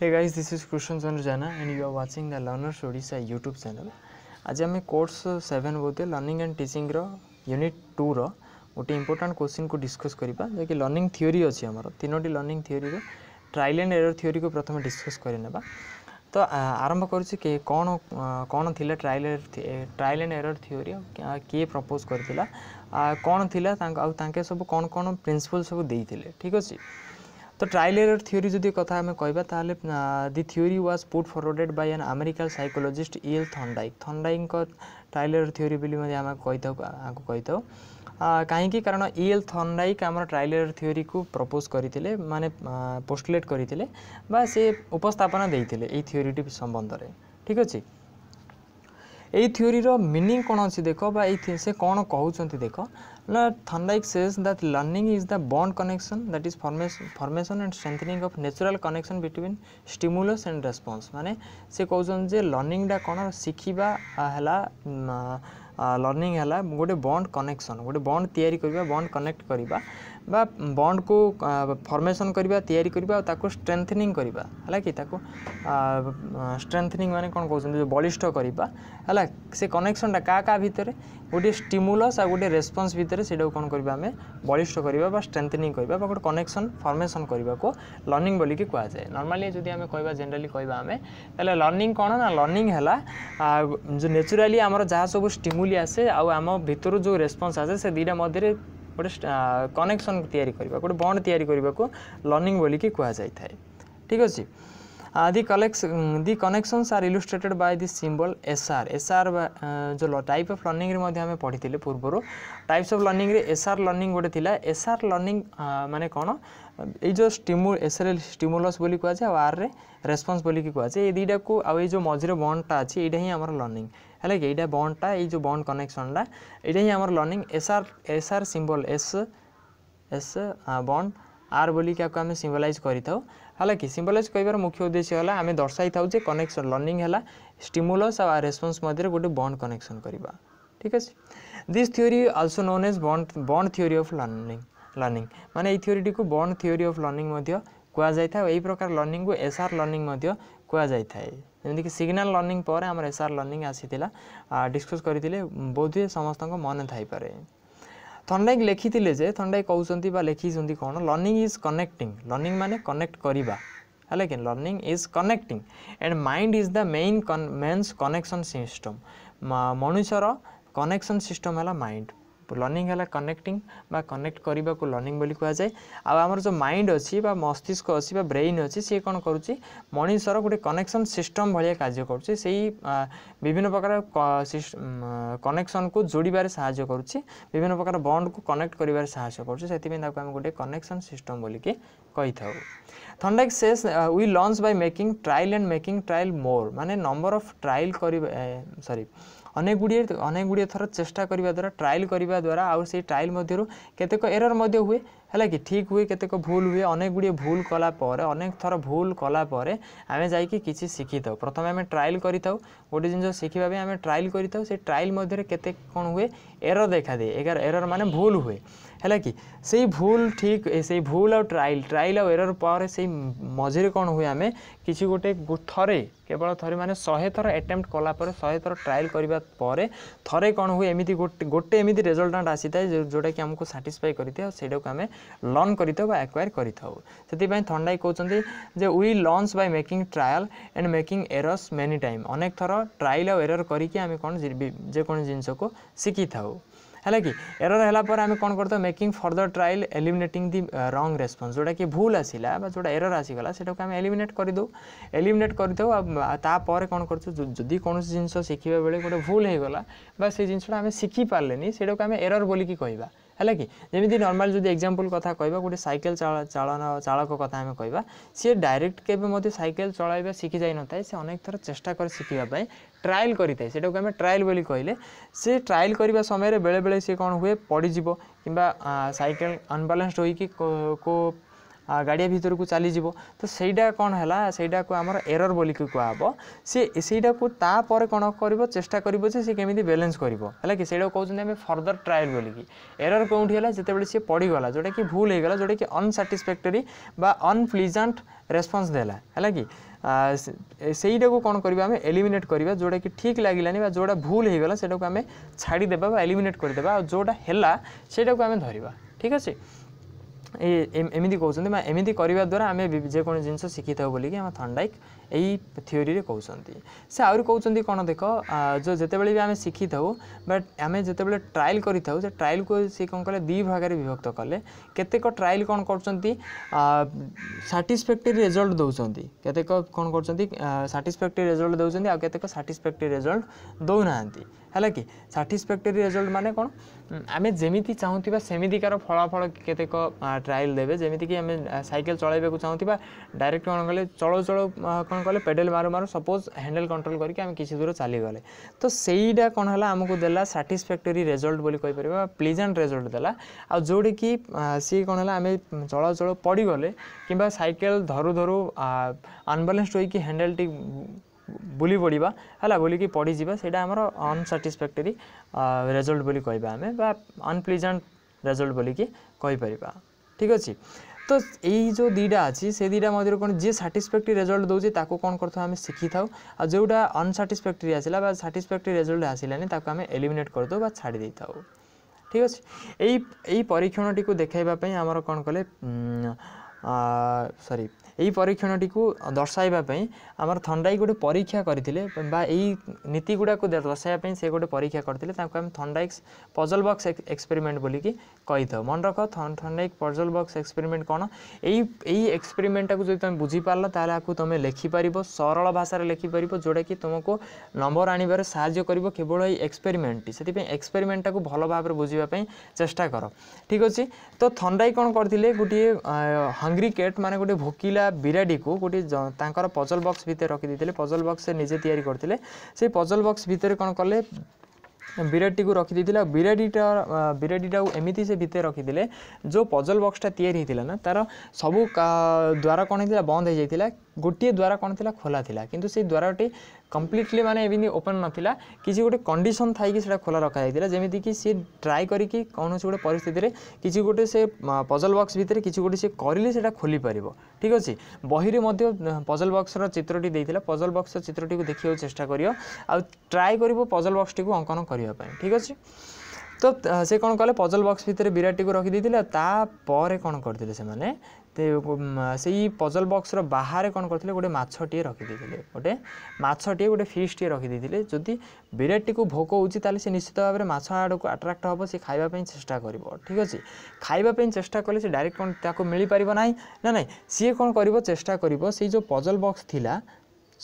Hey guys, this is Krishan Sanjana and you are watching the Learners Odisha YouTube channel. আজ আমি course seven বোধে learning and ଟିଚିଂର unit ଟୁର ଗୋଟେ important କୋଶ୍ଚିନ୍କୁ ଡିସ୍କସ୍ କରିବା ଯାହାକି ଲର୍ଣ୍ଣିଂ ଥିଓରି ଅଛି ଆମର ତିନୋଟି ଲର୍ଣ୍ଣିଂ ଥିଓରିର ଟ୍ରାଏଲ୍ ଆଣ୍ଡ ଏରର୍ ଥିଓରିକୁ ପ୍ରଥମେ ଡିସ୍କସ୍ କରିନେବା ତ ଆରମ୍ଭ କରୁଛି କି କ'ଣ କ'ଣ ଥିଲା trial trial and error theory କିଏ ପ୍ରପୋଜ୍ କରିଥିଲା କ'ଣ ଥିଲା ତାଙ୍କ ଆଉ ତାଙ୍କେ ସବୁ କ'ଣ କ'ଣ ପ୍ରିନ୍ସିପଲ୍ ସବୁ ଦେଇଥିଲେ ଠିକ୍ ଅଛି ତ ଟ୍ରାଏଲ୍ ଏରର୍ ଥିଓରି ଯଦି କଥା ଆମେ କହିବା ତାହେଲେ the theory was put forwarded by an American psychologist E L Thorndike ଥଣ୍ଡାଇଙ୍କ ଟ୍ରାଏଲ୍ ଏରର୍ ଥିଓରି ବୋଲି ମଧ୍ୟ ଆମେ କହିଥାଉ ଆକୁ କହିଥାଉ କାହିଁକି କାରଣ ଇଏଲ୍ ଥଣ୍ଡାଇକ୍ ଆମର ଟ୍ରାଏଲ୍ ଏରର୍ ଥିଓରିକୁ ପ୍ରପୋଜ୍ କରିଥିଲେ ମାନେ ପୋଷ୍ଟୁଲେଟ୍ କରିଥିଲେ ବା ସେ ଉପସ୍ଥାପନା ଦେଇଥିଲେ ଏଇ ଥିଓରିଟି ସମ୍ବନ୍ଧରେ ଠିକ୍ ଅଛି ଏଇ ଥିଓରିର ମିନିଂ କ'ଣ ଅଛି ଦେଖ ବା ଏଇ ସେ କ'ଣ କହୁଛନ୍ତି ଦେଖ Now, Thorndike says that learning is the bond connection that is formation, formation and strengthening of natural connection between stimulus and response. माने से कहउछन जे learning डा कोन सिखिबा हला लर्निंग हला गोटे बॉन्ड कनेक्शन गोटे बॉन्ड तैयारी करबा बॉन्ड कनेक्ट करबा ବା ବଣ୍ଡକୁ ଫର୍ମେସନ୍ କରିବା ତିଆରି କରିବା ଆଉ ତାକୁ ଷ୍ଟ୍ରେନ୍ଥନିଂ କରିବା ହେଲା କି ତାକୁ ଷ୍ଟ୍ରେନ୍ଥନିଂ ମାନେ କ'ଣ କହୁଛନ୍ତି ବଳିଷ୍ଠ କରିବା ହେଲା ସେ କନେକ୍ସନ୍ଟା କାହା କାହା ଭିତରେ ଗୋଟିଏ ଷ୍ଟିମୁଲସ୍ ଆଉ ଗୋଟିଏ ରେସ୍ପନ୍ସ ଭିତରେ ସେଇଟାକୁ କ'ଣ କରିବା ଆମେ ବଳିଷ୍ଠ କରିବା ବା ଷ୍ଟ୍ରେନ୍ଥନିଂ କରିବା ବା ଗୋଟେ କନେକ୍ସନ୍ ଫର୍ମେସନ୍ କରିବାକୁ ଲର୍ଣ୍ଣିଂ ବୋଲିକି କୁହାଯାଏ ନର୍ମାଲି ଯଦି ଆମେ କହିବା ଜେନେରାଲି କହିବା ଆମେ ତାହେଲେ ଲର୍ଣ୍ଣିଂ କ'ଣ ନା ଲର୍ଣ୍ଣିଂ ହେଲା ଯେଉଁ ନ୍ୟାଚୁରାଲି ଆମର ଯାହା ସବୁ ଷ୍ଟିମୁଲି ଆସେ ଆଉ ଆମ ଭିତରୁ ଯେଉଁ ରେସ୍ପନ୍ସ ଆସେ ସେ ଦୁଇଟା ମଧ୍ୟରେ ଗୋଟେ କନେକ୍ସନ୍ ତିଆରି କରିବା ଗୋଟେ ବଣ୍ଡ ତିଆରି କରିବାକୁ ଲର୍ଣ୍ଣିଂ ବୋଲିକି କୁହାଯାଇଥାଏ ଠିକ୍ ଅଛି the collects the connections are illustrated by the symbol S R S R ଯେଉଁ ଟାଇପ୍ ଅଫ୍ ଲର୍ଣ୍ଣିଂରେ ମଧ୍ୟ ଆମେ ପଢ଼ିଥିଲେ ପୂର୍ବରୁ ଟାଇପ୍ସ ଅଫ୍ ଲର୍ଣ୍ଣିଂରେ ଏସ୍ଆର୍ ଲର୍ଣ୍ଣିଂ ଗୋଟେ ଥିଲା ଏସ୍ଆର୍ ଲର୍ଣ୍ଣିଂ ମାନେ କ'ଣ ଏଇ ଯେଉଁ ଷ୍ଟିମୁ ଏସ୍ଆର୍ ଷ୍ଟିମୁଲସ୍ ବୋଲି କୁହାଯାଏ ଆଉ ଆର୍ରେ ରେସ୍ପନ୍ସ ବୋଲିକି କୁହାଯାଏ ଏଇ ଦୁଇଟାକୁ ଆଉ ଏଇ ଯେଉଁ ମଝିରେ ବଣ୍ଡଟା ଅଛି ଏଇଟା ହିଁ ଆମର ଲର୍ଣ୍ଣିଂ ହେଲା କି ଏଇଟା ବଣ୍ଡଟା ଏଇ ଯେଉଁ ବଣ୍ଡ କନେକ୍ସନଟା ଏଇଟା ହିଁ ଆମର learning S R S R symbol S S bond R ବୋଲି କାକୁ ଆମେ ସିମ୍ବଲାଇଜ୍ କରିଥାଉ ହେଲା କି ସିମ୍ବଲାଇଜ୍ କହିବାର ମୁଖ୍ୟ ଉଦ୍ଦେଶ୍ୟ ହେଲା ଆମେ ଦର୍ଶାଇଥାଉ ଯେ କନେକ୍ସନ୍ ଲର୍ଣ୍ଣିଂ ହେଲା ଷ୍ଟିମୁଲସ୍ ଆଉ ରେସ୍ପନ୍ସ ମଧ୍ୟରେ ଗୋଟେ ବଣ୍ଡ କନେକ୍ସନ୍ କରିବା ଠିକ୍ ଅଛି this theory also known as bond bond theory of learning learning ମାନେ ଏଇ ଥିଓରିଟିକୁ ବଣ୍ଡ ଥିଓରି ଅଫ୍ ଲର୍ଣ୍ଣିଂ ମଧ୍ୟ କୁହାଯାଇଥାଏ ଆଉ ଏହି ପ୍ରକାର ଲର୍ଣ୍ଣିଂକୁ ଏସ୍ଆର୍ ଲର୍ଣ୍ଣିଂ ମଧ୍ୟ କୁହାଯାଇଥାଏ ଯେମିତିକି ସିଗ୍ନାଲ୍ ଲର୍ଣ୍ଣିଂ ପରେ ଆମର ଏସ୍ ଆର୍ ଲର୍ଣ୍ଣିଂ ଆସିଥିଲା ଡିସ୍କସ୍ କରିଥିଲେ ବୋଧହୁଏ ସମସ୍ତଙ୍କ ମନେ ଥାଇପାରେ ଥଣ୍ଡାଇକ୍ ଲେଖିଥିଲେ ଯେ ଥଣ୍ଡାଇକ୍ କହୁଛନ୍ତି ବା ଲେଖିଛନ୍ତି କ'ଣ ଲର୍ଣ୍ଣିଂ ଇଜ୍ କନେକ୍ଟିଂ ଲର୍ଣ୍ଣିଂ ମାନେ କନେକ୍ଟ କରିବା ହେଲା କି learning is connecting and mind is the man man's connection system ମଣିଷର କନେକ୍ସନ୍ ସିଷ୍ଟମ୍ ହେଲା ମାଇଣ୍ଡ লর্নিং হল কনেক্টিং বা কনেক্ট করা লর্নিং বলে কুযায়ে আমার যে মাইন্ড অবা মস্তিষ্ক অবা ব্রেইন অছি সি কোণ করুচি মনিষর গোটে কনেকশন সিষ্টম ভাইয়া কাজ করছে সেই বিভিন্ন প্রকার কনেকশন কু যোড়বার সাহায্য করছে বিভিন্ন প্রকার বন্ড কু কনেক্ট করবার সাহায্য করছে সেইপাই তাকে আমি গোটে কনেকশন সিষ্টম বলিকি কই থাকু Thorndike says we learn by making trial and making trial more মানে নম্বর অফ ট্রায়াল করি সরি অনেক গুড়িয়ে অনেক গুড়িয়ে থর চেষ্টা করা দ্বারা ট্রায়াল করা দ্বারা আউ সেই ট্রায়াল মধ্যে কেতেক এরর মধ্যে হুয়ে ହେଲା କି ଠିକ୍ ହୁଏ କେତେକ ଭୁଲ ହୁଏ ଅନେକ ଗୁଡ଼ିଏ ଭୁଲ କଲା ପରେ ଅନେକ ଥର ଭୁଲ କଲା ପରେ ଆମେ ଯାଇକି କିଛି ଶିଖିଥାଉ ପ୍ରଥମେ ଆମେ ଟ୍ରାଏଲ୍ କରିଥାଉ ଗୋଟେ ଜିନିଷ ଶିଖିବା ପାଇଁ ଆମେ ଟ୍ରାଏଲ୍ କରିଥାଉ ସେ ଟ୍ରାଏଲ୍ ମଧ୍ୟରେ କେତେ କ'ଣ ହୁଏ ଏରର୍ ଦେଖାଦିଏ ଏଗାର ଏରର୍ ମାନେ ଭୁଲ ହୁଏ ହେଲା କି ସେଇ ଭୁଲ ଠିକ୍ ସେଇ ଭୁଲ ଆଉ ଟ୍ରାଏଲ୍ ଟ୍ରାଏଲ୍ ଆଉ ଏରର୍ ପରେ ସେଇ ମଝିରେ କ'ଣ ହୁଏ ଆମେ କିଛି ଗୋଟେ ଥରେ କେବଳ ଥରେ ମାନେ ଶହେ ଥର ଆଟେମ୍ପ୍ଟ କଲା ପରେ ଶହେ ଥର ଟ୍ରାଏଲ୍ କରିବା ପରେ ଥରେ କ'ଣ ହୁଏ ଏମିତି ଗୋଟେ ଗୋଟେ ଏମିତି ରେଜଲ୍ଟାଣ୍ଟ ଆସିଥାଏ ଯେଉଁଟାକି ଆମକୁ ସାଟିସ୍ଫାଏ କରିଥାଏ ଆଉ ସେଇଟାକୁ ଆମେ ଲର୍ଣ୍ଣ କରିଥାଉ ବା ଆକ୍ୱାର କରିଥାଉ ସେଥିପାଇଁ ଥଣ୍ଡାଇ କହୁଛନ୍ତି ଯେ we learn by making trial and making errors many time ଅନେକ ଥର ଟ୍ରାଏଲ୍ ଆଉ ଏରର୍ କରିକି ଆମେ କ'ଣ ଯେକୌଣସି ଜିନିଷକୁ ଶିଖିଥାଉ ହେଲା କି ଏରର ହେଲା ପରେ ଆମେ କ'ଣ କରିଥାଉ making further trial eliminating the wrong response ଯେଉଁଟାକି ଭୁଲ ଆସିଲା ବା ଯେଉଁଟା ଏରର ଆସିଗଲା ସେଟାକୁ ଆମେ ଏଲିମିନେଟ୍ କରିଦେଉ ଏଲିମିନେଟ୍ କରିଥାଉ ତାପରେ କ'ଣ କରୁଛୁ ଯଦି କୌଣସି ଜିନିଷ ଶିଖିବା ବେଳେ ଗୋଟେ ଭୁଲ ହେଇଗଲା ବା ସେ ଜିନିଷଟା ଆମେ ଶିଖିପାରିଲେନି ସେଇଟାକୁ ଆମେ ଏରର ବୋଲିକି କହିବା ହେଲା କି ଯେମିତି ନର୍ମାଲ୍ ଯଦି ଏକ୍ଜାମ୍ପଲ୍ କଥା କହିବା ଗୋଟେ ସାଇକେଲ ଚାଳନ ଚାଳକ କଥା ଆମେ କହିବା ସିଏ ଡାଇରେକ୍ଟ କେବେ ମଧ୍ୟ ସାଇକେଲ ଚଳାଇବା ଶିଖିଯାଇନଥାଏ ସେ ଅନେକ ଥର ଚେଷ୍ଟା କରେ ଶିଖିବା ପାଇଁ ଟ୍ରାଏଲ୍ କରିଥାଏ ସେଟାକୁ ଆମେ ଟ୍ରାଏଲ୍ ବୋଲି କହିଲେ ସେ ଟ୍ରାଏଲ୍ କରିବା ସମୟରେ ବେଳେବେଳେ ସେ କ'ଣ ହୁଏ ପଡ଼ିଯିବ କିମ୍ବା ସାଇକେଲ ଅନବାଲାନ୍ସଡ୍ ହୋଇକି କେଉଁ ଗାଡ଼ିଆ ଭିତରକୁ ଚାଲିଯିବ ତ ସେଇଟା କ'ଣ ହେଲା ସେଇଟାକୁ ଆମର ଏରର୍ ବୋଲିକି କୁହାହେବ ସିଏ ସେଇଟାକୁ ତାପରେ କ'ଣ କରିବ ଚେଷ୍ଟା କରିବ ଯେ ସେ କେମିତି ବ୍ୟାଲେନ୍ସ କରିବ ହେଲା କି ସେଇଟାକୁ କହୁଛନ୍ତି ଆମେ ଫର୍ଦର୍ ଟ୍ରାଏଲ୍ ବୋଲିକି ଏରର୍ କେଉଁଠି ହେଲା ଯେତେବେଳେ ସିଏ ପଡ଼ିଗଲା ଯେଉଁଟାକି ଭୁଲ ହେଇଗଲା ଯେଉଁଟାକି ଅନସାଟିସ୍ଫ୍ୟାକ୍ଟୋରୀ ବା ଅନପ୍ଲିଜାଣ୍ଟ ରେସ୍ପନ୍ସ ଦେଲା ହେଲା କି ସେଇଟାକୁ କ'ଣ କରିବା ଆମେ ଏଲିମିନେଟ୍ କରିବା ଯେଉଁଟାକି ଠିକ୍ ଲାଗିଲାନି ବା ଯେଉଁଟା ଭୁଲ ହେଇଗଲା ସେଇଟାକୁ ଆମେ ଛାଡ଼ିଦେବା ବା ଏଲିମିନେଟ୍ କରିଦେବା ଆଉ ଯେଉଁଟା ହେଲା ସେଇଟାକୁ ଆମେ ଧରିବା ଠିକ୍ ଅଛି ଏମିତି କହୁଛନ୍ତି ବା ଏମିତି କରିବା ଦ୍ୱାରା ଆମେ ଯେକୌଣସି ଜିନିଷ ଶିଖିଥାଉ ବୋଲିକି ଆମ ଥଣ୍ଡାଇକ୍ ଏଇ ଥିଓରିରେ କହୁଛନ୍ତି ସେ ଆହୁରି କହୁଛନ୍ତି କ'ଣ ଦେଖ ଯେଉଁ ଯେତେବେଳେ ବି ଆମେ ଶିଖିଥାଉ ବଟ୍ ଆମେ ଯେତେବେଳେ ଟ୍ରାଏଲ୍ କରିଥାଉ ସେ ଟ୍ରାଏଲ୍କୁ ସେ କ'ଣ କଲେ ଦୁଇ ଭାଗରେ ବିଭକ୍ତ କଲେ କେତେକ ଟ୍ରାଏଲ୍ କ'ଣ କରୁଛନ୍ତି ସାଟିସ୍ଫ୍ୟାକ୍ଟରି ରେଜଲ୍ଟ ଦେଉଛନ୍ତି କେତେକ କ'ଣ କରୁଛନ୍ତି ସାଟିସ୍ଫ୍ୟାକ୍ଟରି ରେଜଲ୍ଟ ଦେଉଛନ୍ତି ଆଉ କେତେକ ସାଟିସ୍ଫ୍ୟାକ୍ଟରି ରେଜଲ୍ଟ ଦେଉନାହାନ୍ତି ହେଲା କି ସାଟିସ୍ଫ୍ୟାକ୍ଟୋରୀ ରେଜଲ୍ଟ ମାନେ କ'ଣ ଆମେ ଯେମିତି ଚାହୁଁଥିବା ସେମିତିକାର ଫଳାଫଳ କେତେକ ଟ୍ରାଏଲ୍ ଦେବେ ଯେମିତିକି ଆମେ ସାଇକେଲ ଚଳାଇବାକୁ ଚାହୁଁଥିବା ଡାଇରେକ୍ଟ କ'ଣ କଲେ ଚଳଉ ଚଳଉ କ'ଣ କଲେ ପେଡ଼େଲ ମାରୁ ମାରୁ ସପୋଜ୍ ହ୍ୟାଣ୍ଡେଲ୍ କଣ୍ଟ୍ରୋଲ୍ କରିକି ଆମେ କିଛି ଦୂର ଚାଲିଗଲେ ତ ସେଇଟା କ'ଣ ହେଲା ଆମକୁ ଦେଲା ସାଟିସ୍ଫ୍ୟାକ୍ଟୋରୀ ରେଜଲ୍ଟ ବୋଲି କହିପାରିବା ପ୍ଲିଜାଣ୍ଟ ରେଜଲ୍ଟ ଦେଲା ଆଉ ଯେଉଁଠିକି ସିଏ କ'ଣ ହେଲା ଆମେ ଚଳାଉ ଚଳଉ ପଡ଼ିଗଲେ କିମ୍ବା ସାଇକେଲ ଧରୁ ଧରୁ ଅନବାଲାନ୍ସଡ୍ ହୋଇକି ହ୍ୟାଣ୍ଡେଲ୍ଟି বুলি পড়া হল বুলিকি পড়ি যা সেটা আমার অনসাটিসফ্যাক্টরি রেজল্ট বলে কে আমি বা অনপ্লিজেন্ট রেজল্ট বলিকি কইপারা ঠিক আছে তো এই যে দুইটা আছে সে দুইটা মধ্যে কোণ যে সাটিসফ্যাক্টরি রেজল্ট দেছে তাকে কোণ করতে আমি শিখি থাও আর যেটা অনসাটিসফ্যাক্টরি আসলা বা সাটিসফ্যাক্টরি রেজল্ট আসলানি তাকে আমি এলিমিনেট করে করদেউ বা ছাড়ি দিয়ে থাও ঠিক আছে এই এই পরীক্ষণটি দেখাইবা আমার কোণ কলে ସରି ଏହି ପରୀକ୍ଷଣଟିକୁ ଦର୍ଶାଇବା ପାଇଁ ଆମର ଥଣ୍ଡାଇ ଗୋଟେ ପରୀକ୍ଷା କରିଥିଲେ ବା ଏହି ନୀତି ଗୁଡ଼ାକୁ ଦର୍ଶାଇବା ପାଇଁ ସେ ଗୋଟେ ପରୀକ୍ଷା କରିଥିଲେ ତାଙ୍କୁ ଆମେ ଥଣ୍ଡାଇକ୍ ପଜଲ୍ ବକ୍ସ ଏକ୍ସପେରିମେଣ୍ଟ ବୋଲିକି କହିଥାଉ ମନେ ରଖ ଥଣ୍ଡାଇକ୍ ପଜଲ୍ ବକ୍ସ ଏକ୍ସପେରିମେଣ୍ଟ କ'ଣ ଏଇ ଏଇ ଏକ୍ସପେରିମେଣ୍ଟଟାକୁ ଯଦି ତୁମେ ବୁଝିପାରିଲ ତାହେଲେ ଆକୁ ତୁମେ ଲେଖିପାରିବ ସରଳ ଭାଷାରେ ଲେଖିପାରିବ ଯେଉଁଟାକି ତୁମକୁ ନମ୍ବର ଆଣିବାରେ ସାହାଯ୍ୟ କରିବ କେବଳ ଏଇ ଏକ୍ସପେରିମେଣ୍ଟଟି ସେଥିପାଇଁ ଏକ୍ସପେରିମେଣ୍ଟଟାକୁ ଭଲ ଭାବରେ ବୁଝିବା ପାଇଁ ଚେଷ୍ଟା କର ଠିକ୍ ଅଛି ତ ଥଣ୍ଡାଇ କ'ଣ କରିଥିଲେ ଗୋଟିଏ হংরি কেট মানে গোটে ভোকিলা বিরাটিকে গোটে তাঁর পজল বক্স ভিতরে রখিদে পজল বক্স সে নিজে তৈরি করলে সেই পজল বক্স ভিতরে কোণ কলে বিরাটটিকে রখিদে বিরাটিটা বিরাটিটা এমিতি সে ভিতরে রখিদে যে পজল বক্সটা তৈরি হয়েছিল না তার সবু দ্বার কোণ হয়েছিল বন্ধ হয়ে যাই ଗୋଟିଏ ଦ୍ୱାର କ'ଣ ଥିଲା ଖୋଲା ଥିଲା କିନ୍ତୁ ସେଇ ଦ୍ୱାରଟି କମ୍ପ୍ଲିଟଲି ମାନେ ଏମିତି ଓପନ୍ ନଥିଲା କିଛି ଗୋଟେ କଣ୍ଡିସନ୍ ଥାଇକି ସେଇଟା ଖୋଲା ରଖାଯାଇଥିଲା ଯେମିତିକି ସିଏ ଟ୍ରାଏ କରିକି କୌଣସି ଗୋଟେ ପରିସ୍ଥିତିରେ କିଛି ଗୋଟେ ସେ ପଜଲ୍ ବକ୍ସ ଭିତରେ କିଛି ଗୋଟେ ସିଏ କରିଲେ ସେଇଟା ଖୋଲିପାରିବ ଠିକ୍ ଅଛି ବହିରେ ମଧ୍ୟ ପଜଲ୍ ବକ୍ସର ଚିତ୍ରଟି ଦେଇଥିଲା ପଜଲ୍ ବକ୍ସର ଚିତ୍ରଟିକୁ ଦେଖିବାକୁ ଚେଷ୍ଟା କରିବ ଆଉ ଟ୍ରାଏ କରିବ ପଜଲ୍ ବକ୍ସଟିକୁ ଅଙ୍କନ କରିବା ପାଇଁ ଠିକ୍ ଅଛି ତ ସେ କ'ଣ କଲେ ପଜଲ୍ ବକ୍ସ ଭିତରେ ବିରାଟଟିକୁ ରଖିଦେଇଥିଲେ ଆଉ ତାପରେ କ'ଣ କରିଥିଲେ ସେମାନେ ସେଇ ପଜଲ୍ ବକ୍ସର ବାହାରେ କ'ଣ କରିଥିଲେ ଗୋଟେ ମାଛଟିଏ ରଖିଦେଇଥିଲେ ଗୋଟେ ମାଛଟିଏ ଗୋଟେ ଫିସ୍ଟିଏ ରଖିଦେଇଥିଲେ ଯଦି ବିରାଟଟିକୁ ଭୋକ ହେଉଛି ତାହେଲେ ସେ ନିଶ୍ଚିତ ଭାବରେ ମାଛ ଆଡ଼କୁ ଆଟ୍ରାକ୍ଟ ହେବ ସେ ଖାଇବା ପାଇଁ ଚେଷ୍ଟା କରିବ ଠିକ୍ ଅଛି ଖାଇବା ପାଇଁ ଚେଷ୍ଟା କଲେ ସେ ଡାଇରେକ୍ଟ କ'ଣ ତାକୁ ମିଳିପାରିବ ନାହିଁ ନା ନାହିଁ ସିଏ କ'ଣ କରିବ ଚେଷ୍ଟା କରିବ ସେଇ ଯେଉଁ ପଜଲ୍ ବକ୍ସ ଥିଲା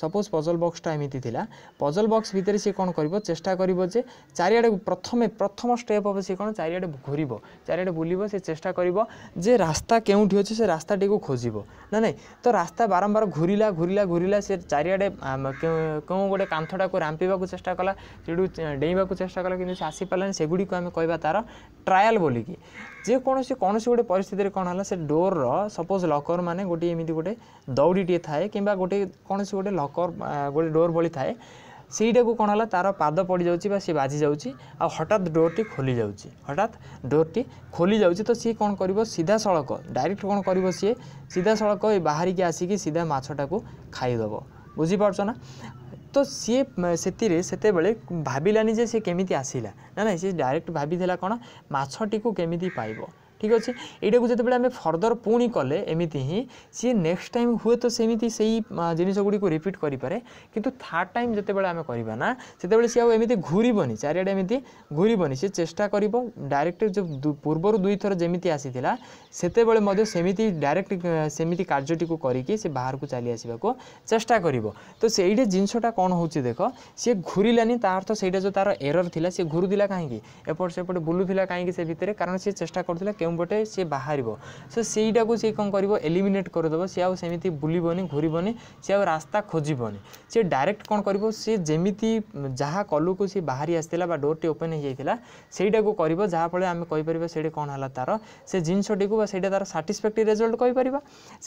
ସପୋଜ୍ ପଜଲ୍ ବକ୍ସଟା ଏମିତି ଥିଲା ପଜଲ୍ ବକ୍ସ ଭିତରେ ସିଏ କ'ଣ କରିବ ଚେଷ୍ଟା କରିବ ଯେ ଚାରିଆଡ଼େ ପ୍ରଥମେ ପ୍ରଥମ ଷ୍ଟେପ୍ ହେବ ସିଏ କ'ଣ ଚାରିଆଡ଼େ ଘୁରିବ ଚାରିଆଡ଼େ ବୁଲିବ ସେ ଚେଷ୍ଟା କରିବ ଯେ ରାସ୍ତା କେଉଁଠି ଅଛି ସେ ରାସ୍ତାଟିକୁ ଖୋଜିବ ନା ନାହିଁ ତ ରାସ୍ତା ବାରମ୍ବାର ଘୁରିଲା ଘୁରିଲା ଘୁରିଲା ସେ ଚାରିଆଡ଼େ କେଉଁ ଗୋଟେ କାନ୍ଥଟାକୁ ରାମ୍ପିବାକୁ ଚେଷ୍ଟା କଲା ସେଠୁ ଡେଇଁବାକୁ ଚେଷ୍ଟା କଲା କିନ୍ତୁ ସେ ଆସିପାରିଲାନି ସେଗୁଡ଼ିକୁ ଆମେ କହିବା ତା'ର ଟ୍ରାଏଲ୍ ବୋଲିକି যিকোনো কোনো গোটেই পৰিস্থিতিৰে কণ হ'ল সেই ডোৰৰ চপোজ লকৰ মানে গোটেই এমি গোটেই দৌৰিটিয়ে থাকে কিবা গোটেই কোনো গোটেই লকৰ গোটেই ডোৰ ভৰি থাকে সেইটাক কণ হ'ল তাৰ পাদ পৰি যাওঁ বা সেই বাজি যাওঁ আৰু হঠাৎ ডোৰটি খোলি যাওঁ হঠাৎ ডোৰটি খোলি যাওঁ তো সি কণ কৰিব চিধা চলখ ডাইৰেক্ট কণ কৰিব সি চিধা চলখ এই বাহিৰিকে আছিকি চিধা মাছটাক খাই দিব বুজি পাৰছ না ତ ସିଏ ସେଥିରେ ସେତେବେଳେ ଭାବିଲାନି ଯେ ସେ କେମିତି ଆସିଲା ନା ନାହିଁ ସେ ଡାଇରେକ୍ଟ ଭାବିଥିଲା କ'ଣ ମାଛଟିକୁ କେମିତି ପାଇବ ঠিক আছে এইটাকে যেতবে আমি ফর্দর পুঁ কলে এমিতি হি সি নেক্সট টাইম হুয়ে তো সেমিতি সেই জিনিসগুড়ি রিপিট করে পে কিন্তু থার্ড টাইম যেতবে আমি করবা না সেতবে সি এমিতি ঘুরবনি চারিআডে এমিতি ঘুরবনি সে চেষ্টা করব ডাইরেক্ট যে পূর্বর দুই থর যেমি আসি সেতবে মধ্যে সেমিতি ডাইরেক্ট সেমিতি কার্যটি করিকি সে বাহার চালি আসবে চেষ্টা করব তো সেইটা জিনিসটা কোণ হচ্ছে দেখ সি ঘুরলানি তার অর্থ সেইটা যে তার এরর লা সে ঘুরুলা কিন্তু এপট সেপট বুলুলা কিন্তু সে ভিতরে কারণ সে চেষ্টা করুলা কেউ ପଟେ ସେ ବାହାରିବ ସେ ସେଇଟାକୁ ସେ କ'ଣ କରିବ ଏଲିମିନେଟ୍ କରିଦେବ ସେ ଆଉ ସେମିତି ବୁଲିବନି ଘୁରିବନି ସେ ଆଉ ରାସ୍ତା ଖୋଜିବନି ସେ ଡାଇରେକ୍ଟ କ'ଣ କରିବ ସେ ଯେମିତି ଯାହା କଲୁକୁ ସେ ବାହାରି ଆସିଥିଲା ବା ଡୋର୍ଟି ଓପେନ୍ ହେଇଯାଇଥିଲା ସେଇଟାକୁ କରିବ ଯାହାଫଳରେ ଆମେ କହିପାରିବା ସେଇଠି କ'ଣ ହେଲା ତା'ର ସେ ଜିନିଷଟିକୁ ବା ସେଇଟା ତା'ର ସାଟିସ୍ଫ୍ୟାକ୍ଟରି ରେଜଲ୍ଟ କହିପାରିବା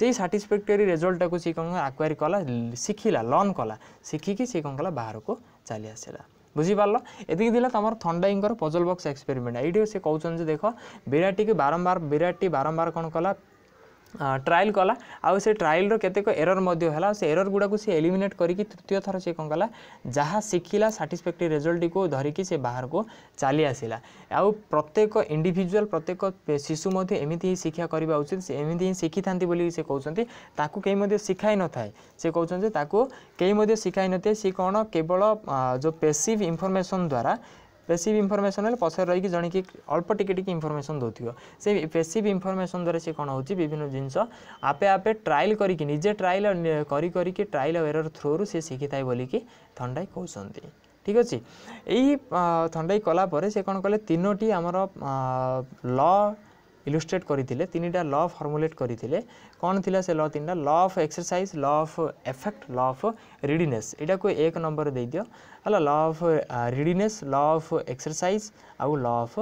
ସେଇ ସାଟିସ୍ଫ୍ୟାକ୍ଟରି ରେଜଲ୍ଟଟାକୁ ସେ କ'ଣ ଆକ୍ୱାରି କଲା ଶିଖିଲା ଲର୍ଣ୍ଣ କଲା ଶିଖିକି ସେ କ'ଣ କଲା ବାହାରକୁ ଚାଲି ଆସିଲା বুঝিপার এদিকে দিলা তোমার থন্ডাইঙ্কর পজল বক্স এক্সপেরিমেন্ট এইটি সে কৌন যে দেখ বিরাটটি বারম্বার বিরাটটি বারম্বার কোণ কলা ଟ୍ରାଏଲ୍ କଲା ଆଉ ସେ ଟ୍ରାଏଲ୍ର କେତେକ ଏରର୍ ମଧ୍ୟ ହେଲା ସେ ଏରର୍ ଗୁଡ଼ାକୁ ସେ ଏଲିମିନେଟ୍ କରିକି ତୃତୀୟ ଥର ସେ କ'ଣ କଲା ଯାହା ଶିଖିଲା ସାଟିସ୍ଫ୍ୟାକ୍ଟ୍ରି ରେଜଲ୍ଟଟିକୁ ଧରିକି ସେ ବାହାରକୁ ଚାଲି ଆସିଲା ଆଉ ପ୍ରତ୍ୟେକ ଇଣ୍ଡିଭିଜୁଆଲ୍ ପ୍ରତ୍ୟେକ ଶିଶୁ ମଧ୍ୟ ଏମିତି ହିଁ ଶିକ୍ଷା କରିବା ଉଚିତ ସେ ଏମିତି ହିଁ ଶିଖିଥାନ୍ତି ବୋଲି ସେ କହୁଛନ୍ତି ତାକୁ କେହି ମଧ୍ୟ ଶିଖାଇ ନଥାଏ ସେ କହୁଛନ୍ତି ତାକୁ କେହି ମଧ୍ୟ ଶିଖାଇ ନଥାଏ ସେ କ'ଣ କେବଳ ଯେଉଁ ପେସିଭ୍ ଇନଫର୍ମେସନ୍ ଦ୍ୱାରା ପେସିଭ୍ ଇନଫର୍ମେସନ୍ ହେଲେ ପଛରେ ରହିକି ଜଣେକି ଅଳ୍ପ ଟିକେ ଟିକେ ଇନଫର୍ମେସନ୍ ଦେଉଥିବ ସେ ପେସିଭ୍ ଇନଫର୍ମେସନ୍ ଦ୍ୱାରା ସେ କ'ଣ ହେଉଛି ବିଭିନ୍ନ ଜିନିଷ ଆପେ ଆପେ ଟ୍ରାଏଲ୍ କରିକି ନିଜେ ଟ୍ରାଏଲ୍ କରି କରିକି ଟ୍ରାଏଲ୍ ଏରର୍ ଥ୍ରୋରୁ ସେ ଶିଖିଥାଏ ବୋଲିକି ଥଣ୍ଡାଇ କହୁଛନ୍ତି ଠିକ୍ ଅଛି ଏଇ ଥଣ୍ଡାଇ କଲାପରେ ସେ କ'ଣ କଲେ ତିନୋଟି ଆମର ଲ ইলুষ্ট্রেট করে তিনটা ল ফর্মুলেট করে কণ লা সে ল তিনটা law of exercise law of effect law of readiness এটা এক নম্বর দিয়ে দিও হল law of readiness law of exercise আউ ল অফ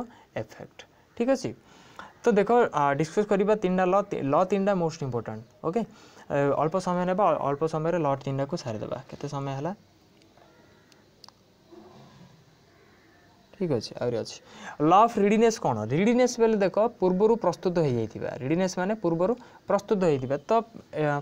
এফেক্ট ঠিক আছে তো দেখ ডিসকস করা তিনটা ল ল তিনটা মোস্ট ইম্পর্টাট ওকে অল্প সময় নেবা অল্প সময়ের ল তিনটা সারিদেবা কেতে সময় হল ঠিক আছে আহরি ଅଛି লଫ ରିଡିନେସ୍ କ'ଣ ରିଡିନେସ୍ ବେଲେ ଦେଖ ପୂର୍ବରୁ ପ୍ରସ୍ତୁତ ହୋଇଯାଇଥିବା ରିଡିନେସ୍ ମାନେ ପୂର୍ବରୁ ପ୍ରସ୍ତୁତ ହୋଇଥିବା ତ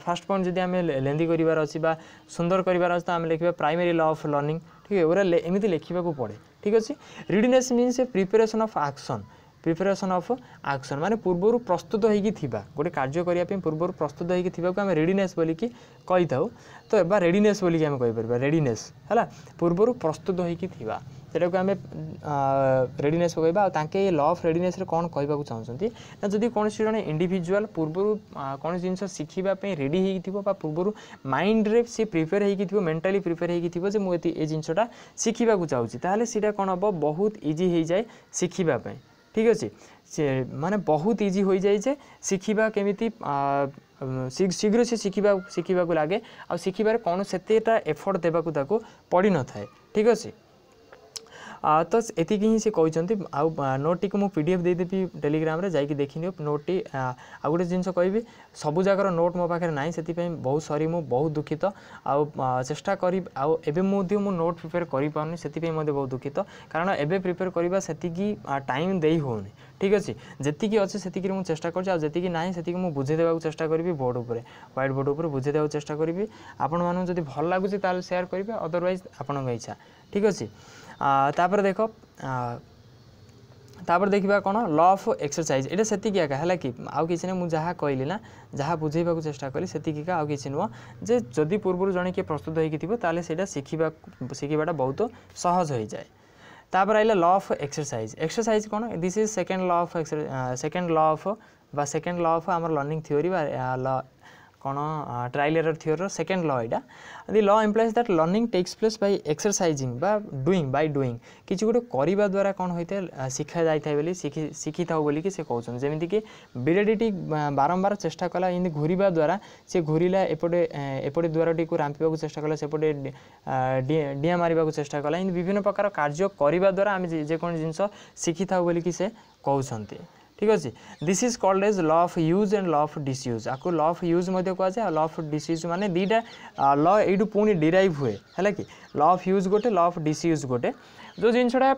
ଫାର୍ଷ୍ଟ ପଏଣ୍ଟ ଯଦି ଆମେ ଲେନ୍ଦି କରିବାର ଅଛି ବା ସୁନ୍ଦର କରିବାର ଅଛି ତ ଆମେ ଲେଖିବା ପ୍ରାଇମେରୀ ଲ ଅଫ୍ ଲର୍ଣ୍ଣିଂ ঠিক ଏଗୁଡ଼ା ଏମିତି ଲେଖିବାକୁ ପଡ଼େ ଠିକ୍ ଅଛି readiness means preparation of action preparation of action ମାନେ ପୂର୍ବରୁ ପ୍ରସ୍ତୁତ ହୋଇକି ଥିବା ଗୋଟେ କାର୍ଯ୍ୟ କରିବା ପାଇଁ ପୂର୍ବରୁ ପ୍ରସ୍ତୁତ ହୋଇକି ଥିବାକୁ ଆମେ ରେଡ଼ିନେସ୍ ବୋଲିକି କହିଥାଉ ତ ବା ରେଡ଼ିନେସ୍ ବୋଲିକି ଆମେ କହିପାରିବା ରେଡ଼ିନେସ୍ ହେଲା ପୂର୍ବରୁ ପ୍ରସ୍ତୁତ ହୋଇକି ଥିବା ସେଟାକୁ ଆମେ ରେଡ଼ିନେସ୍ କହିବା ଆଉ ତାଙ୍କେ ଏ ଲ ଅଫ୍ ରେଡ଼ିନେସ୍ରେ କ'ଣ କହିବାକୁ ଚାହୁଁଛନ୍ତି ନା ଯଦି କୌଣସି ଜଣେ ଇଣ୍ଡିଭିଜୁଆଲ୍ ପୂର୍ବରୁ କୌଣସି ଜିନିଷ ଶିଖିବା ପାଇଁ ରେଡ଼ି ହେଇକିଥିବ ବା ପୂର୍ବରୁ ମାଇଣ୍ଡରେ ସେ ପ୍ରିପେୟାର ହେଇକି ଥିବ ମେଣ୍ଟାଲି ପ୍ରିପେୟାର ହେଇକି ଥିବ ଯେ ମୁଁ ଏ ଜିନିଷଟା ଶିଖିବାକୁ ଚାହୁଁଛି ତାହେଲେ ସେଇଟା କ'ଣ ହେବ ବହୁତ ଇଜି ହେଇଯାଏ ଶିଖିବା ପାଇଁ ঠিক ଅଛି ସେ ମାନେ ବହୁତ ଇଜି ହୋଇଯାଏ ଯେ ଶିଖିବା କେମିତି ଶୀଘ୍ର ସେ ଶିଖିବା ଶିଖିବାକୁ ଲାଗେ ଆଉ ଶିଖିବାରେ କ'ଣ ସେତେଟା ଏଫର୍ଟ ଦେବାକୁ ତାକୁ ପଡ଼ିନଥାଏ ଠିକ୍ ଅଛି ତ ଏତିକି ହିଁ ସେ କହିଛନ୍ତି ଆଉ ନୋଟ୍ଟିକୁ ମୁଁ ପି ଡି ଏଫ୍ ଦେଇଦେବି ଟେଲିଗ୍ରାମରେ ଯାଇକି ଦେଖିନିଅ ନୋଟ୍ଟି ଆଉ ଗୋଟେ ଜିନିଷ କହିବି ସବୁ ଜାଗାର ନୋଟ୍ ମୋ ପାଖରେ ନାହିଁ ସେଥିପାଇଁ ବହୁତ ସରି ମୁଁ ବହୁତ ଦୁଃଖିତ ଆଉ ଚେଷ୍ଟା କରି ଆଉ ଏବେ ମଧ୍ୟ ମୁଁ ନୋଟ୍ ପ୍ରିପେୟାର କରିପାରୁନି ସେଥିପାଇଁ ମଧ୍ୟ ବହୁତ ଦୁଃଖିତ କାରଣ ଏବେ ପ୍ରିପେୟାର କରିବା ସେତିକି ଟାଇମ୍ ଦେଇ ହେଉନି ଠିକ୍ ଅଛି ଯେତିକି ଅଛି ସେତିକିରେ ମୁଁ ଚେଷ୍ଟା କରୁଛି ଆଉ ଯେତିକି ନାହିଁ ସେତିକି ମୁଁ ବୁଝେଇ ଦେବାକୁ ଚେଷ୍ଟା କରିବି ବୋର୍ଡ଼ ଉପରେ ହ୍ୱାଇଟ୍ ବୋର୍ଡ଼ ଉପରେ ବୁଝେଇ ଦେବାକୁ ଚେଷ୍ଟା କରିବି ଆପଣମାନଙ୍କୁ ଯଦି ଭଲ ଲାଗୁଛି ତାହେଲେ ସେୟାର କରିବେ ଅଦରୱାଇଜ୍ ଆପଣଙ୍କ ଇଚ୍ଛା ଠିକ୍ ଅଛି तापर देख तापर देखा कौन लफ एक्सरसाइज ये सेक है कि आउ किसी ना मुझे कहली ना जहाँ बुझे चेषा कली से आउ कि नुह जे जदि पूर्व जड़े किए प्रस्तुत होता शिखा शिखा बहुत सहज हो जाए तापर आइला ल अफ एक्सरसाइज एक्सरसाइज कौन this is second law of second law of second law आम लर्णिंग थीओरी କ'ଣ ଟ୍ରାଏଲ୍ ଏରର୍ ଥିଓରିର ସେକେଣ୍ଡ ଲ ଏଇଟା the law emphasizes that learning takes place by exercising ବା ଡୁଇଂ ବାଇ ଡୁଇଂ କିଛି ଗୋଟେ କରିବା ଦ୍ୱାରା କ'ଣ ହୋଇଥାଏ ଶିଖା ଯାଇଥାଏ ବୋଲି ଶିଖି ଶିଖିଥାଉ ବୋଲିକି ସେ କହୁଛନ୍ତି ଯେମିତିକି ବିଡ଼େଡ଼ିଟି ବାରମ୍ବାର ଚେଷ୍ଟା କଲା ଏମିତି ଘୁରିବା ଦ୍ୱାରା ସେ ଘୁରିଲା ଏପଟେ ଏପଟେ ଦ୍ୱାରଟିକୁ ରାମ୍ପିବାକୁ ଚେଷ୍ଟା କଲା ସେପଟେ ଡିଆଁ ମାରିବାକୁ ଚେଷ୍ଟା କଲା ଏମିତି ବିଭିନ୍ନ ପ୍ରକାର କାର୍ଯ୍ୟ କରିବା ଦ୍ୱାରା ଆମେ ଯେକୌଣସି ଜିନିଷ ଶିଖିଥାଉ ବୋଲିକି ସେ କହୁଛନ୍ତି ঠিক আছে this is called as law of use and law of disuse আকু ল অফ ইউজ মধ্যে কুযায় ল অফ ডিসইউজ মানে দুইটা ল এইটু পুঁ ডিরাইভ হুয়ে হল কি ল অফ ইউজ গোটে ল অফ ডিসইউজ গোটে जो जिनटा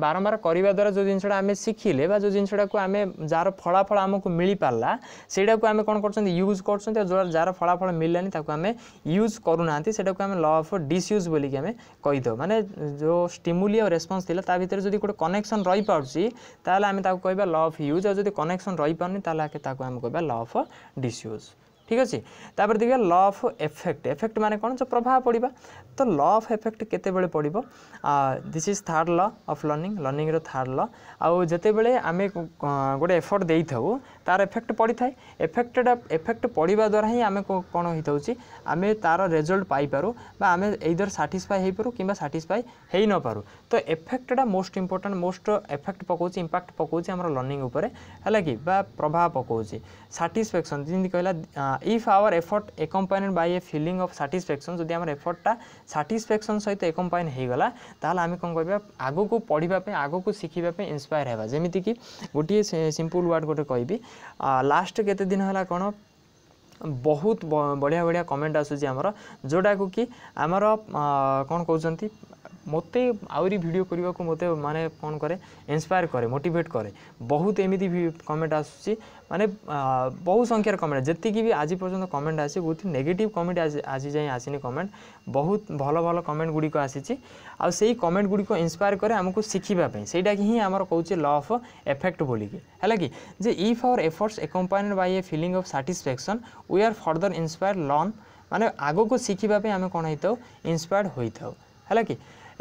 बारम्बार द्वारा जो जिनटा आम शिखिले जो जिनटा को आम जार फलाफल आमको मिल पारा ସେଇଟା को आम कौन कर यूज कर जार फलाफल मिललानी आम यूज करूना से लॉ ऑफ डिसयूज बोलिकी आम कहीदे मानने जो स्टिमुली और रेस्पन्स थी ता भितर जो गोटे कनेक्शन रही पासी आम कहवा लॉ ऑफ यूज आ जब कनेक्शन रही पारनी आम कहवा लॉ ऑफ डिसयूज ঠিক আছে তাপরে দেখবা ল অফ এফেক্ট এফেক্ট মানে কোণ যে প্রভাব পড়া তো ল অফ এফেক্ট কেতবে পড়ব this is third law of learning লর্নিংর থার্ড ল আতবে আমি গোটে এফর্ট দিয়ে থাকু তার এফেক্ট পড়ি থাকে এফেক্টটা এফেক্ট পড়া দ্বারা হি আমি কোণ হয়ে থাকছে আমি তার রেজল্ট পাইপারু বা আমি এইদর সাটিসফাই হইপারু কিংবা সাটিসফাই হয়ে নপারু তো এফেক্টটা মোস্ট ইম্পর্টাট মোস্ট এফেক্ট পকাউছে ইম্পাক্ট পকাউছে আমার লর্নিং উপরে হল কি বা প্রভাব পকাউছে সাটিসফ্যাকশন যেমনি কহিলা if our effort accompanied by a feeling of satisfaction যদি আমার এফর্টটা সাটিসফ্যাকশন সহিত একম্পাইন হয়েগলা তাহলে আমি কম কহবা আগুকু পড়া আগুকু শিখবা ইন্সপায়ার হওয়া যেমিকি গোটিয়ে সিম্পল ওয়ার্ড গোটে কবি লাস্ট কেতে দিন হল কোণ ବହୁତ ବଢ଼ିଆ ବଢ଼ିଆ କମେଣ୍ଟ ଆସୁଛି ଆମର ଯେଉଁଟାକୁ କି ଆମର କ'ଣ କହୁଛନ୍ତି ମୋତେ ଆହୁରି ଭିଡ଼ିଓ କରିବାକୁ ମୋତେ ମାନେ କ'ଣ କରେ ଇନ୍ସପାୟାର କରେ ମୋଟିଭେଟ୍ କରେ ବହୁତ ଏମିତି କମେଣ୍ଟ ଆସୁଛି ମାନେ ବହୁ ସଂଖ୍ୟାର କମେଣ୍ଟ ଯେତିକି ବି ଆଜି ପର୍ଯ୍ୟନ୍ତ କମେଣ୍ଟ ଆସିଛି ବହୁତ ନେଗେଟିଭ୍ କମେଣ୍ଟ ଆଜି ଯାଏଁ ଆସିନି କମେଣ୍ଟ ବହୁତ ଭଲ ଭଲ କମେଣ୍ଟ ଗୁଡ଼ିକ ଆସିଛି ଆଉ ସେଇ କମେଣ୍ଟ ଗୁଡ଼ିକ ଇନ୍ସପାୟାର କରେ ଆମକୁ ଶିଖିବା ପାଇଁ ସେଇଟାକି ହିଁ ଆମର କହୁଛି ଲ ଅଫ୍ ଏଫେକ୍ଟ ବୋଲିକି ହେଲା କି ଯେ if our efforts accompanied by a feeling of satisfaction we are further inspire learn ମାନେ ଆଗକୁ ଶିଖିବା ପାଇଁ ଆମେ କ'ଣ ହେଇଥାଉ ଇନ୍ସପାୟାର୍ଡ଼ ହୋଇଥାଉ ହେଲା କି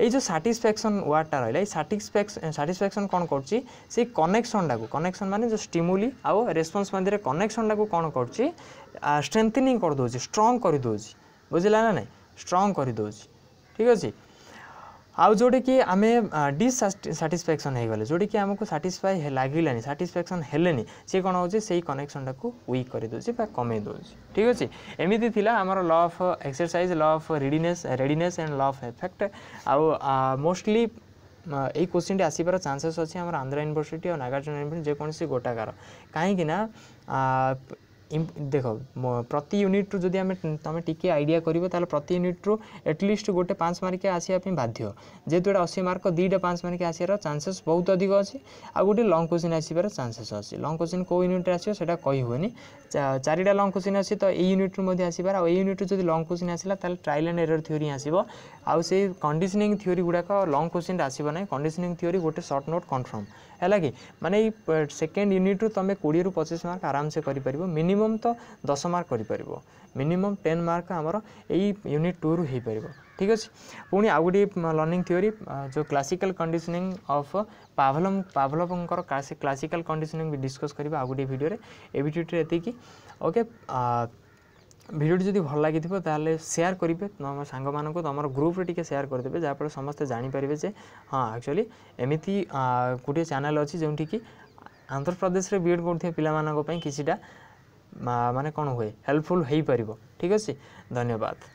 এই যে স্যাটিসফ্যাকশন ওয়ার্ডটা রহলা এই স্যাটিসফ্যাকশন স্যাটিসফ্যাকশন কোণ করছি সেই কনেকশনটা কনেকশন মানে যে স্টিমুলি আও রেসপন্স মধ্যে কনেকশনটা কোণ করছি স্ট্রেংথেনিং করে দেছি স্ট্রং করে দেছি বুঝলা না না স্ট্রং করে দেছি ঠিক আছে ଆଉ ଯେଉଁଠିକି ଆମେ ଡିସାଟିସ୍ଫ୍ୟାକ୍ସନ୍ ହୋଇଗଲେ ଯେଉଁଠିକି ଆମକୁ ସାଟିସ୍ଫାଏ ଲାଗିଲାନି ସାଟିସ୍ଫ୍ୟାକ୍ସନ୍ ହେଲେନି ସେ କ'ଣ ହେଉଛି ସେଇ କନେକ୍ସନ୍ଟାକୁ ୱିକ୍ କରିଦେଉଛି ବା କମେଇ ଦେଉଛି ଠିକ୍ ଅଛି ଏମିତି ଥିଲା ଆମର law of exercise law of readiness readiness and law of effect ଆଉ ମୋଷ୍ଟଲି ଏଇ কোশ্চিনটি আসিবার ଚାନ୍ସେସ୍ ଅଛି ଆମର ଆନ୍ଧ୍ର ୟୁନିଭର୍ସିଟି ଆଉ নাগার্জুন ইউনিভার্সিটি যেকোন গোটাকার কাইকি না ଦେଖ ପ୍ରତି ୟୁନିଟ୍ରୁ ଯଦି ଆମେ ତୁମେ ଟିକିଏ ଆଇଡ଼ିଆ କରିବ ତାହେଲେ ପ୍ରତି ୟୁନିଟ୍ରୁ ଏଟଲିଷ୍ଟ ଗୋଟେ ପାଞ୍ଚ ମାର୍କିଆ ଆସିବା ପାଇଁ ବାଧ୍ୟ ଯେହେତୁ ଏଇଟା ଅଶୀ ମାର୍କ ଦୁଇଟା ପାଞ୍ଚ ମାର୍କିଆ ଆସିବାର ଚାନ୍ସେସ୍ ବହୁତ ଅଧିକ ଅଛି ଆଉ ଗୋଟେ ଲଙ୍ଗ୍ କୋଶ୍ଚିନ୍ ଆସିବାର ଚାନ୍ସେସ୍ ଅଛି ଲଙ୍ଗ୍ କୋଶ୍ଚିନ୍ କେଉଁ ୟୁନିଟ୍ରେ ଆସିବ ସେଇଟା କହି ହୁଏନି ଚାରିଟା ଲଙ୍ଗ୍ କୋଶ୍ଚିନ୍ ଅଛି ତ ଏଇ ୟୁନିଟ୍ରୁ ମଧ୍ୟ ଆସିବାର ଆଉ ଏଇ ୟୁନିଟ୍ରୁ ଯଦି ଲଙ୍ଗ୍ କୋଶ୍ଚିନ୍ ଆସିଲା ତାହେଲେ ଟ୍ରାଏଲ୍ ଆଣ୍ଡ ଏରର୍ ଥିଓରି ହିଁ ଆସିବ ଆଉ ସେଇ କଣ୍ଡିସନିଂ ଥିଓରି ଗୁଡ଼ାକ ଲଙ୍ଗ୍ କୋଶ୍ଚିନ୍ରେ ଆସିବ ନାହିଁ କଣ୍ଡିସନିଂ ଥିଓରି ଗୋଟେ ସର୍ଟ ନୋଟ୍ କନଫର୍ମ ହେଲା କି ମାନେ ଏଇ ସେକେଣ୍ଡ ୟୁନିଟ୍ରୁ ତୁମେ କୋଡ଼ିଏରୁ ପଚିଶ ମାର୍କ ଆରାମସେ କରିପାରିବ ମିନିମମ୍ ତ ଦଶ ମାର୍କ କରିପାରିବ ମିନିମମ୍ ଟେନ୍ ମାର୍କ ଆମର ଏଇ ୟୁନିଟ୍ ଟୁରୁ ହୋଇପାରିବ ଠିକ୍ ଅଛି ପୁଣି ଆଉ ଗୋଟିଏ ଲର୍ଣ୍ଣିଂ ଥିଓରି ଯେଉଁ କ୍ଲାସିକାଲ୍ କଣ୍ଡିସନିଂ ଅଫ୍ ପାଭଲମ୍ ପାଭଲଭଙ୍କର କ୍ଲାସିକାଲ୍ କଣ୍ଡିସନିଂ ବି ଡିସ୍କସ୍ କରିବା ଆଉ ଗୋଟିଏ ଭିଡ଼ିଓରେ ଏ ଭିଡ଼ିଓଟିରେ ଏତିକି ଓକେ ভিডিওটি যদি ভাল লাগিথিব তাহলে সেয়ার করবে তোমার সাংগ মানুষ তোমার গ্রুপে টিকি সেয়ার করেদেবে যাফলে সমস্ত জাঁপারে যে হ্যাঁ আকচুয়ালি এমিতি গোটি চ্যানেল অছি যেটি কি ଆନ୍ଧ୍ରପ୍ରଦେଶରେ ବି ଏଡ଼୍ କରୁଥିବା ପିଲାମାନଙ୍କ ପାଇଁ କିଛିଟା ମାନେ କ'ଣ ହୁଏ ହେଲ୍ପଫୁଲ୍ ହୋଇପାରିବ ଠିକ୍ ଅଛି ଧନ୍ୟବାଦ